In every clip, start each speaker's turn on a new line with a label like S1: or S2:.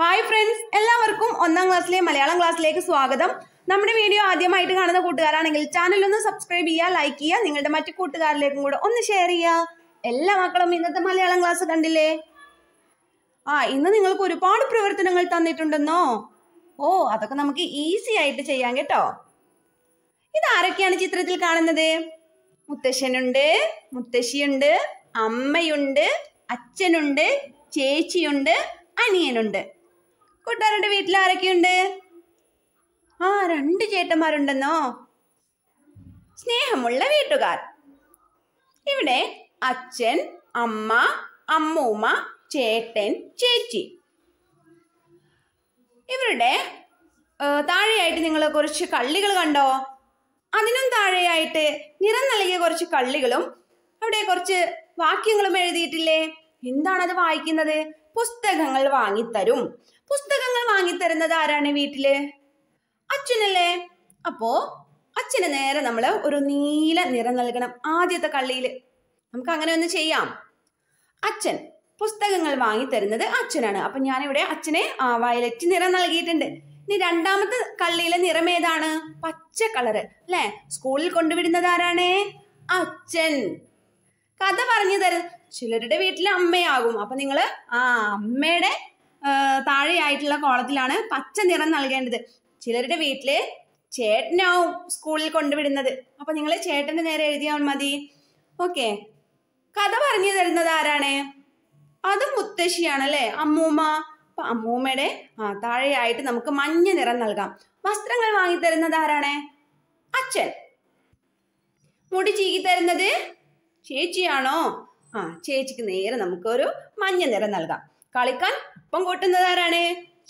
S1: hi friends എല്ലാവർക്കും ഒന്നാം ക്ലാസ്സിലെ മലയാളം ക്ലാസ്സിലേക്ക് സ്വാഗതം നമ്മുടെ വീഡിയോ ആദ്യമായിട്ട് കാണുന്ന കൂട്ടുകാരാണെങ്കിൽ ചാനൽ ഒന്ന് സബ്സ്ക്രൈബ് ചെയ്യുക ലൈക്ക് ചെയ്യുക നിങ്ങളുടെ മറ്റു കൂട്ടുകാരിലേക്കും കൂടെ ഒന്ന് ഷെയർ ചെയ്യുക എല്ലാ മക്കളും ഇന്നത്തെ മലയാളം ക്ലാസ് കണ്ടില്ലേ ആ ഇന്ന് നിങ്ങൾക്ക് ഒരുപാട് പ്രവർത്തനങ്ങൾ തന്നിട്ടുണ്ടെന്നോ ഓ അതൊക്കെ നമുക്ക് ഈസി ആയിട്ട് ചെയ്യാം കേട്ടോ ഇതാരൊക്കെയാണ് ചിത്രത്തിൽ കാണുന്നത് മുത്തശ്ശനുണ്ട് മുത്തശ്ശിയുണ്ട് അമ്മയുണ്ട് അച്ഛനുണ്ട് ചേച്ചിയുണ്ട് അനിയനുണ്ട് കൂട്ടുകാരുടെ വീട്ടിൽ ആരൊക്കെയുണ്ട് ആ രണ്ട് ചേട്ടന്മാരുണ്ടെന്നോ സ്നേഹമുള്ള വീട്ടുകാർ ഇവിടെ അച്ഛൻ അമ്മ അമ്മൂമ്മ ചേട്ടൻ ചേച്ചി ഇവരുടെ താഴെയായിട്ട് നിങ്ങൾ കുറച്ച് കള്ളികൾ കണ്ടോ അതിനും താഴെയായിട്ട് നിറം നൽകിയ കുറച്ച് കള്ളികളും അവിടെ കുറച്ച് വാക്യങ്ങളും എഴുതിയിട്ടില്ലേ എന്താണത് വായിക്കുന്നത് പുസ്തകങ്ങൾ വാങ്ങിത്തരും പുസ്തകങ്ങൾ വാങ്ങിത്തരുന്നത് ആരാണ് വീട്ടില് അച്ഛനല്ലേ അപ്പോ അച്ഛന് നേരെ നമ്മൾ ഒരു നീല നിറം നൽകണം ആദ്യത്തെ കള്ളിയിൽ നമുക്ക് അങ്ങനെ ഒന്ന് ചെയ്യാം അച്ഛൻ പുസ്തകങ്ങൾ വാങ്ങി തരുന്നത് അച്ഛനാണ് അപ്പൊ ഞാനിവിടെ അച്ഛനെ ആ വയലറ്റ് നിറം നൽകിയിട്ടുണ്ട് ഇനി രണ്ടാമത്തെ കള്ളിയിലെ നിറം ഏതാണ് പച്ച കളറ് അല്ലെ സ്കൂളിൽ കൊണ്ടുവിടുന്നത് ആരാണ് അച്ഛൻ കഥ പറഞ്ഞു തരുന്ന ചിലരുടെ വീട്ടിൽ അമ്മയാകും അപ്പൊ നിങ്ങൾ ആ അമ്മയുടെ താഴെയായിട്ടുള്ള കോളത്തിലാണ് പച്ച നിറം നൽകേണ്ടത് ചിലരുടെ വീട്ടില് ചേട്ടനാവും സ്കൂളിൽ കൊണ്ടുവിടുന്നത് അപ്പൊ നിങ്ങൾ ചേട്ടന്റെ നേരെ എഴുതിയാൽ മതി ഓക്കെ കഥ പറഞ്ഞു തരുന്നത് ആരാണ് അത് മുത്തശ്ശിയാണ് അല്ലെ അമ്മൂമ്മ അപ്പൊ അമ്മൂമ്മയുടെ ആ താഴെയായിട്ട് നമുക്ക് മഞ്ഞ നിറം നൽകാം വസ്ത്രങ്ങൾ വാങ്ങിത്തരുന്നത് ആരാണ് അച്ഛൻ മുടി ചീകി തരുന്നത് ചേച്ചിയാണോ ആ ചേച്ചിക്ക് നേരെ നമുക്കൊരു മഞ്ഞ നിറം നൽകാം കളിക്കാൻ ഒപ്പം കൂട്ടുന്നത് ആരാണ്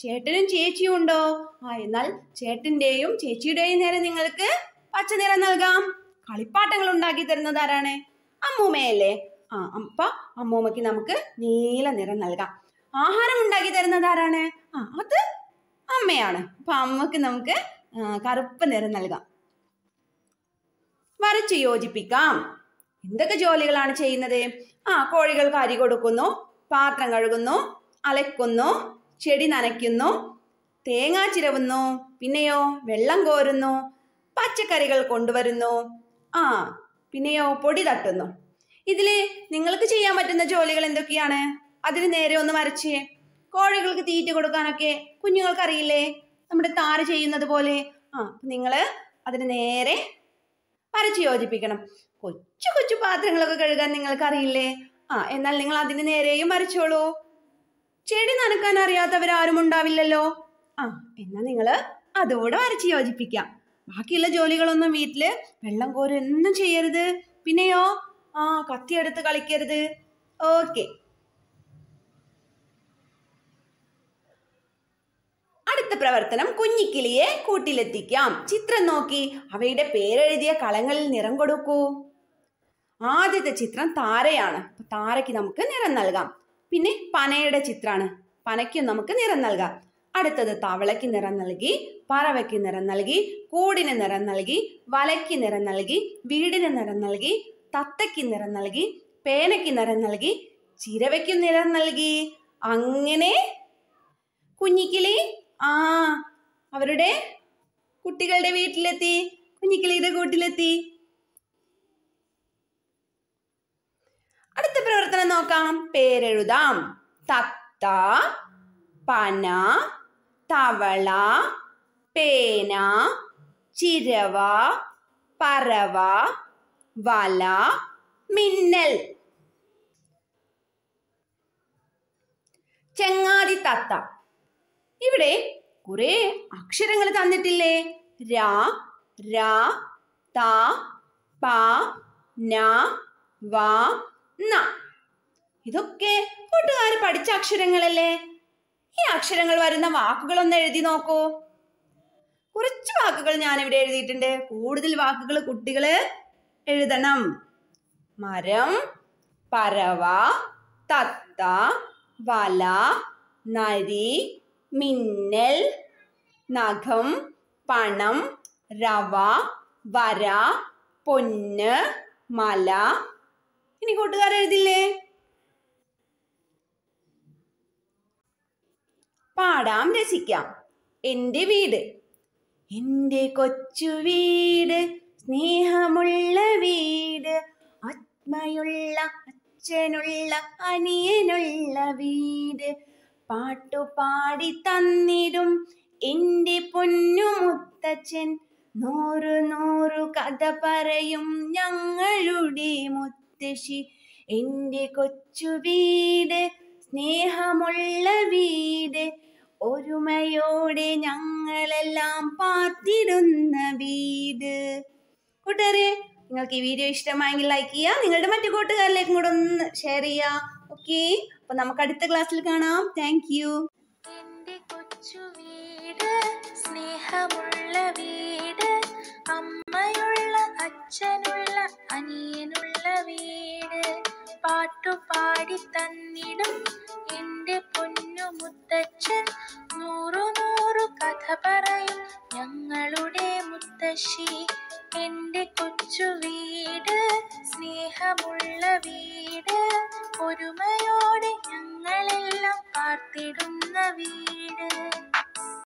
S1: ചേട്ടനും ചേച്ചിയും ഉണ്ടോ ആ എന്നാൽ ചേട്ടന്റെയും ചേച്ചിയുടെയും നേരെ നിങ്ങൾക്ക് പച്ച നിറം നൽകാം കളിപ്പാട്ടങ്ങൾ ഉണ്ടാക്കി തരുന്നത് ആരാണ് അമ്മൂമ്മയല്ലേ ആ അപ്പ അമ്മൂമ്മക്ക് നമുക്ക് നീല നിറം നൽകാം ആഹാരം ഉണ്ടാക്കി തരുന്നത് ആരാണ് ആ അത് അമ്മയാണ് അപ്പൊ അമ്മക്ക് നമുക്ക് കറുപ്പ് നിറം നൽകാം വരച്ചു യോജിപ്പിക്കാം എന്തൊക്കെ ജോലികളാണ് ചെയ്യുന്നത് ആ കോഴികൾക്ക് അരി കൊടുക്കുന്നു പാത്രം കഴുകുന്നു അലക്കുന്നു ചെടി നനയ്ക്കുന്നു തേങ്ങ ചിരവുന്നു പിന്നെയോ വെള്ളം കോരുന്നു പച്ചക്കറികൾ കൊണ്ടുവരുന്നു ആ പിന്നെയോ പൊടി തട്ടുന്നു ഇതിൽ നിങ്ങൾക്ക് ചെയ്യാൻ പറ്റുന്ന ജോലികൾ എന്തൊക്കെയാണ് അതിന് നേരെ ഒന്ന് വരച്ച് കോഴികൾക്ക് തീറ്റ കൊടുക്കാനൊക്കെ കുഞ്ഞുങ്ങൾക്ക് അറിയില്ലേ നമ്മുടെ താര ചെയ്യുന്നത് പോലെ ആ നിങ്ങള് അതിന് നേരെ വരച്ച് യോജിപ്പിക്കണം കൊച്ചു കൊച്ചു പാത്രങ്ങളൊക്കെ കഴുകാൻ നിങ്ങൾക്കറിയില്ലേ ആ എന്നാൽ നിങ്ങൾ അതിന് നേരെയും വരച്ചോളൂ ചെടി നനക്കാൻ ആരും ഉണ്ടാവില്ലല്ലോ ആ എന്നാൽ നിങ്ങൾ അതുകൂടെ വരച്ച് യോജിപ്പിക്കാം ബാക്കിയുള്ള ജോലികളൊന്നും വീട്ടില് വെള്ളം കോരൊന്നും ചെയ്യരുത് പിന്നെയോ ആ കത്തിയെടുത്ത് കളിക്കരുത് ഓക്കെ അടുത്ത പ്രവർത്തനം കുഞ്ഞിക്കിളിയെ കൂട്ടിലെത്തിക്കാം ചിത്രം നോക്കി അവയുടെ പേരെഴുതിയ കളങ്ങളിൽ നിറം കൊടുക്കൂ ആദ്യത്തെ ചിത്രം താരയാണ് താരയ്ക്ക് നമുക്ക് നിറം നൽകാം പിന്നെ പനയുടെ ചിത്രമാണ് പനയ്ക്കും നമുക്ക് നിറം നൽകാം അടുത്തത് തവളയ്ക്ക് നിറം നൽകി പറവയ്ക്ക് നിറം നൽകി കൂടിന് നിറം നൽകി വലയ്ക്ക് നിറം നൽകി വീടിന് നിറം നൽകി തത്തയ്ക്ക് നിറം നൽകി പേനയ്ക്ക് നിറം നൽകി ചിരവയ്ക്കും നിറം നൽകി അങ്ങനെ കുഞ്ഞിക്കിളി ആ അവരുടെ കുട്ടികളുടെ വീട്ടിലെത്തി കുഞ്ഞിക്കിളിയുടെ കൂട്ടിലെത്തി അടുത്ത പ്രവർത്തനം നോക്കാം പേരെഴുതാം തത്ത പന തവള പേന ചിരവ പറവ വല മിന്നൽ ചെങ്ങാതി തത്ത ഇവിടെ കുറെ അക്ഷരങ്ങൾ തന്നിട്ടില്ലേ രാ രാ താ പാ ന വാ ന ഇതൊക്കെ കൂട്ടുകാർ പഠിച്ച അക്ഷരങ്ങളല്ലേ ഈ അക്ഷരങ്ങൾ വരുന്ന ഒന്ന് എഴുതി നോക്കൂ കുറച്ച് വാക്കുകൾ ഞാൻ ഇവിടെ എഴുതിയിട്ടുണ്ട് കൂടുതൽ വാക്കുകൾ കുട്ടികൾ എഴുതണം മരം പരവ തത്ത വല നരി മിന്നൽ നഖം പണം റവ വര പൊന്ന് മല ഇനി എഴുതില്ലേ പാടാം രസിക്കാം എന്റെ വീട് എന്റെ കൊച്ചു വീട് സ്നേഹമുള്ള വീട് ആത്മയുള്ള അച്ഛനുള്ള അനിയനുള്ള വീട് പാട്ടു പാടി തന്നിടും എൻ്റെ മുത്തച്ഛൻ നൂറു നൂറു കഥ പറയും ഞങ്ങളുടെ മുത്തശ്ശി എൻ്റെ കൊച്ചു വീട് സ്നേഹമുള്ള വീട് ഒരുമയോടെ ഞങ്ങളെല്ലാം പാർത്തിടുന്ന വീട് കൂട്ടുകാരെ നിങ്ങൾക്ക് ഈ വീഡിയോ ഇഷ്ടമായെങ്കിൽ ലൈക്ക് ചെയ്യുക നിങ്ങളുടെ മറ്റു കൂട്ടുകാരിലേക്കും കൂടെ ഒന്ന് ഷെയർ ചെയ്യുക ഓക്കെ അപ്പൊ നമുക്ക് അടുത്ത ക്ലാസ്സിൽ കാണാം താങ്ക് യു സ്നേഹമുള്ള വീട് അമ്മയുള്ള അച്ഛനുള്ള അനിയനുള്ള വീട് പാട്ടു പാടി തന്നിടും എന്റെ പൊന്നു മുത്തച്ഛൻ നൂറു നൂറു കഥ പറയും ഞങ്ങളുടെ മുത്തശ്ശി എൻ്റെ കൊച്ചു വീട് സ്നേഹമുള്ള വീട് ഒരുമയോടെ ഞങ്ങളെല്ലാം പാർത്തിടുന്ന വീട്